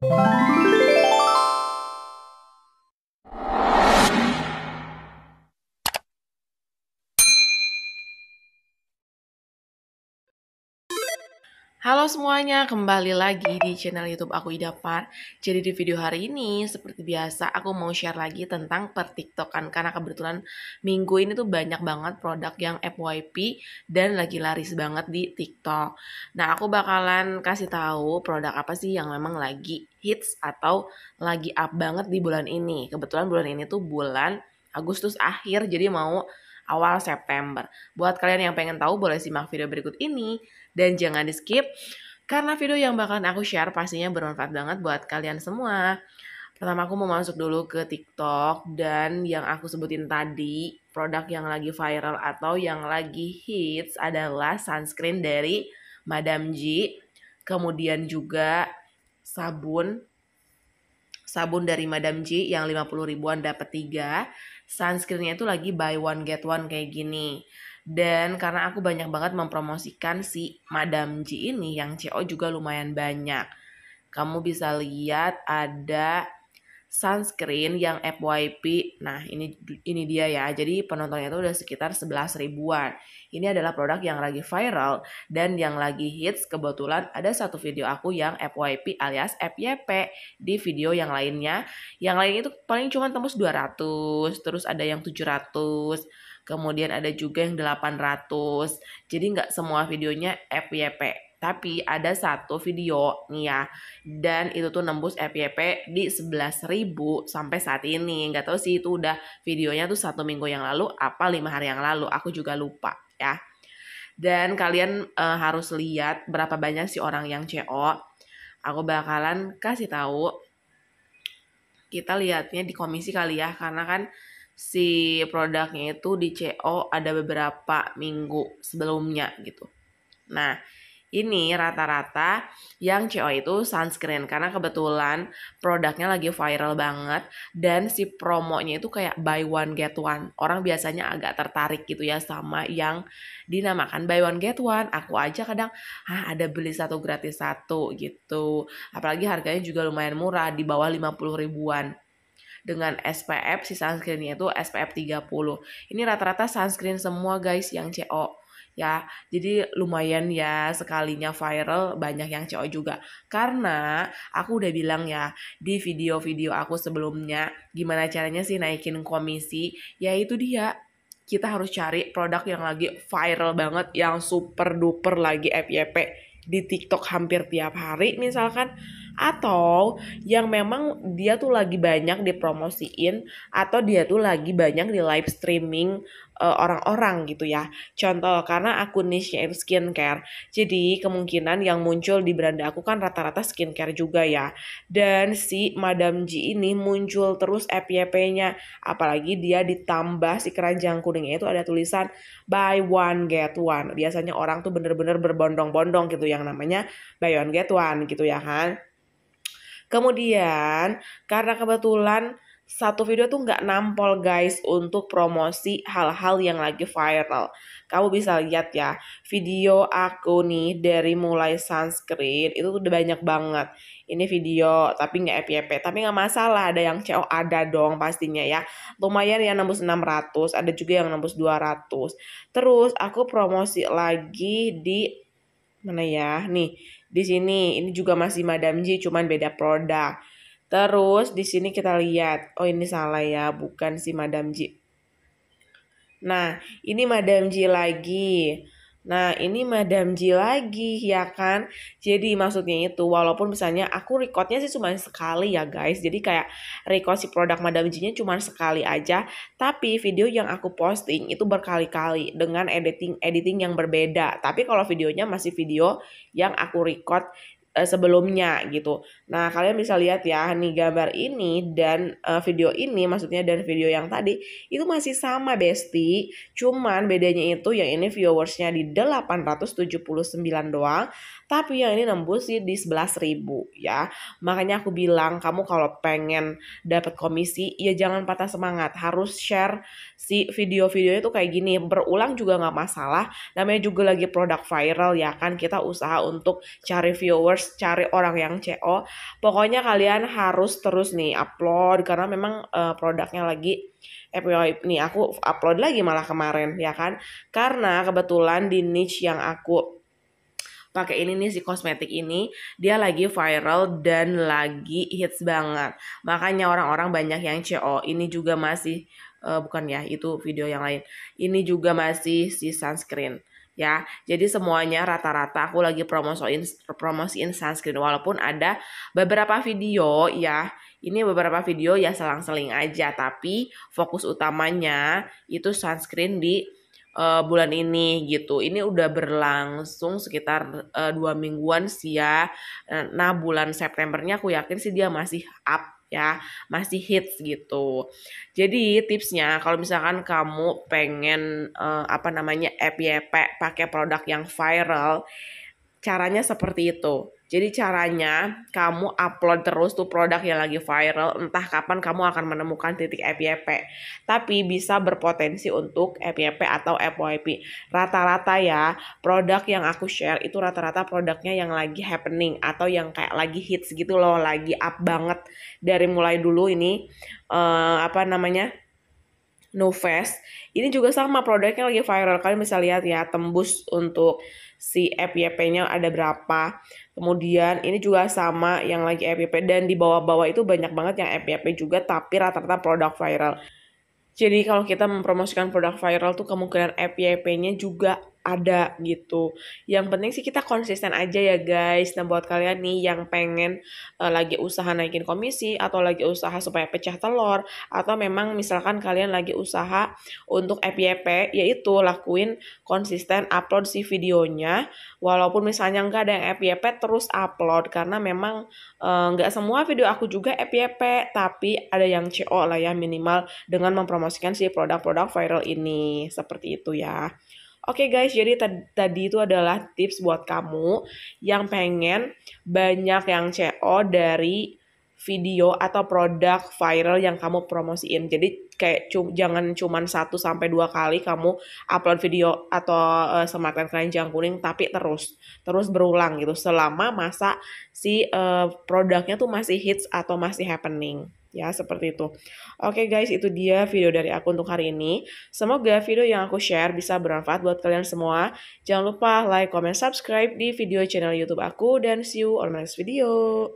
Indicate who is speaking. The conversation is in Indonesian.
Speaker 1: Música Halo semuanya, kembali lagi di channel YouTube aku ida far Jadi di video hari ini, seperti biasa, aku mau share lagi tentang pertiktokan karena kebetulan minggu ini tuh banyak banget produk yang FYP dan lagi laris banget di TikTok. Nah, aku bakalan kasih tahu produk apa sih yang memang lagi hits atau lagi up banget di bulan ini. Kebetulan bulan ini tuh bulan Agustus akhir, jadi mau awal September. Buat kalian yang pengen tahu boleh simak video berikut ini dan jangan di skip karena video yang bakalan aku share pastinya bermanfaat banget buat kalian semua. Pertama aku mau masuk dulu ke TikTok dan yang aku sebutin tadi produk yang lagi viral atau yang lagi hits adalah sunscreen dari Madam G. Kemudian juga sabun sabun dari Madam G yang 50 ribuan dapat 3 sunscreennya itu lagi buy one get one kayak gini. Dan karena aku banyak banget mempromosikan si Madam G ini yang CO juga lumayan banyak. Kamu bisa lihat ada sunscreen yang FYP. Nah, ini ini dia ya. Jadi penontonnya itu udah sekitar 11 ribuan. Ini adalah produk yang lagi viral dan yang lagi hits. Kebetulan ada satu video aku yang FYP alias FYP di video yang lainnya. Yang lain itu paling cuma tembus 200, terus ada yang 700, kemudian ada juga yang 800. Jadi nggak semua videonya FYP. Tapi ada satu video nih ya, dan itu tuh nembus FYP di 11.000 sampai saat ini. Nggak tahu sih itu udah videonya tuh satu minggu yang lalu apa lima hari yang lalu, aku juga lupa ya. Dan kalian e, harus lihat berapa banyak sih orang yang CO. Aku bakalan kasih tahu. Kita lihatnya di komisi kali ya, karena kan si produknya itu di CO ada beberapa minggu sebelumnya gitu. Nah, ini rata-rata yang CO itu sunscreen karena kebetulan produknya lagi viral banget dan si promonya itu kayak buy one get one. Orang biasanya agak tertarik gitu ya sama yang dinamakan buy one get one. Aku aja kadang ah ada beli satu gratis satu gitu. Apalagi harganya juga lumayan murah di bawah 50 ribuan dengan SPF si sunscreennya itu SPF 30. Ini rata-rata sunscreen semua guys yang CO ya jadi lumayan ya sekalinya viral banyak yang cowok juga karena aku udah bilang ya di video-video aku sebelumnya gimana caranya sih naikin komisi yaitu dia kita harus cari produk yang lagi viral banget yang super duper lagi FYP di TikTok hampir tiap hari misalkan atau yang memang dia tuh lagi banyak dipromosiin atau dia tuh lagi banyak di live streaming orang eh, orang-orang gitu ya. Contoh karena aku niche skincare. Jadi kemungkinan yang muncul di beranda aku kan rata-rata skincare juga ya. Dan si Madam G ini muncul terus FYP-nya apalagi dia ditambah si keranjang kuningnya itu ada tulisan buy one get one. Biasanya orang tuh bener-bener berbondong-bondong gitu yang namanya buy one get one gitu ya kan. Kemudian karena kebetulan satu video tuh nggak nampol guys untuk promosi hal-hal yang lagi viral. Kamu bisa lihat ya, video aku nih dari mulai sunscreen itu tuh udah banyak banget. Ini video tapi nggak FYP, tapi nggak masalah ada yang CO ada dong pastinya ya. Lumayan ya nembus 600, ada juga yang nembus 200. Terus aku promosi lagi di mana ya? Nih, di sini ini juga masih Madam J cuman beda produk terus di sini kita lihat oh ini salah ya bukan si Madam J nah ini Madam J lagi Nah, ini Madam lagi, ya kan? Jadi maksudnya itu, walaupun misalnya aku recordnya sih cuma sekali ya guys. Jadi kayak record si produk Madam nya cuma sekali aja. Tapi video yang aku posting itu berkali-kali dengan editing-editing yang berbeda. Tapi kalau videonya masih video yang aku record uh, sebelumnya gitu. Nah, kalian bisa lihat ya nih gambar ini dan uh, video ini maksudnya dan video yang tadi itu masih sama Besti, cuman bedanya itu yang ini viewersnya di 879 doang tapi yang ini nembus sih di ribu ya. Makanya aku bilang kamu kalau pengen dapat komisi ya jangan patah semangat, harus share si video-videonya tuh kayak gini. Berulang juga nggak masalah, namanya juga lagi produk viral ya kan. Kita usaha untuk cari viewers, cari orang yang CO. Pokoknya kalian harus terus nih upload karena memang uh, produknya lagi FYI nih aku upload lagi malah kemarin ya kan. Karena kebetulan di niche yang aku pakai ini nih si kosmetik ini dia lagi viral dan lagi hits banget makanya orang-orang banyak yang CO ini juga masih uh, bukan ya itu video yang lain ini juga masih si sunscreen ya jadi semuanya rata-rata aku lagi promosiin promosiin sunscreen walaupun ada beberapa video ya ini beberapa video ya selang-seling aja tapi fokus utamanya itu sunscreen di uh, bulan ini gitu. Ini udah berlangsung sekitar uh, dua mingguan sih ya. Eh, nah bulan Septembernya aku yakin sih dia masih up ya masih hits gitu. Jadi tipsnya kalau misalkan kamu pengen uh, apa namanya FYP pakai produk yang viral, caranya seperti itu jadi caranya kamu upload terus tuh produk yang lagi viral, entah kapan kamu akan menemukan titik FYP. Tapi bisa berpotensi untuk FYP atau FYP. Rata-rata ya, produk yang aku share itu rata-rata produknya yang lagi happening atau yang kayak lagi hits gitu loh, lagi up banget dari mulai dulu ini uh, apa namanya? No Fest. Ini juga sama produknya lagi viral. Kalian bisa lihat ya, tembus untuk si FYP-nya ada berapa. Kemudian ini juga sama yang lagi FYP dan di bawah-bawah itu banyak banget yang FYP juga tapi rata-rata produk viral. Jadi kalau kita mempromosikan produk viral tuh kemungkinan FYP-nya juga ada gitu. Yang penting sih kita konsisten aja ya guys. Nah buat kalian nih yang pengen uh, lagi usaha naikin komisi atau lagi usaha supaya pecah telur atau memang misalkan kalian lagi usaha untuk FYP e e yaitu lakuin konsisten upload si videonya walaupun misalnya nggak ada yang FYP e terus upload karena memang uh, nggak semua video aku juga FYP tapi ada yang CO lah ya minimal dengan mempromosikan si produk-produk viral ini seperti itu ya. Oke okay guys, jadi tadi itu adalah tips buat kamu yang pengen banyak yang CO dari video atau produk viral yang kamu promosiin. Jadi kayak cu jangan cuman 1 sampai 2 kali kamu upload video atau uh, eh, semaklan keranjang kuning tapi terus terus berulang gitu selama masa si uh, produknya tuh masih hits atau masih happening. Ya, seperti itu. Oke guys, itu dia video dari aku untuk hari ini. Semoga video yang aku share bisa bermanfaat buat kalian semua. Jangan lupa like, comment, subscribe di video channel YouTube aku dan see you on my next video.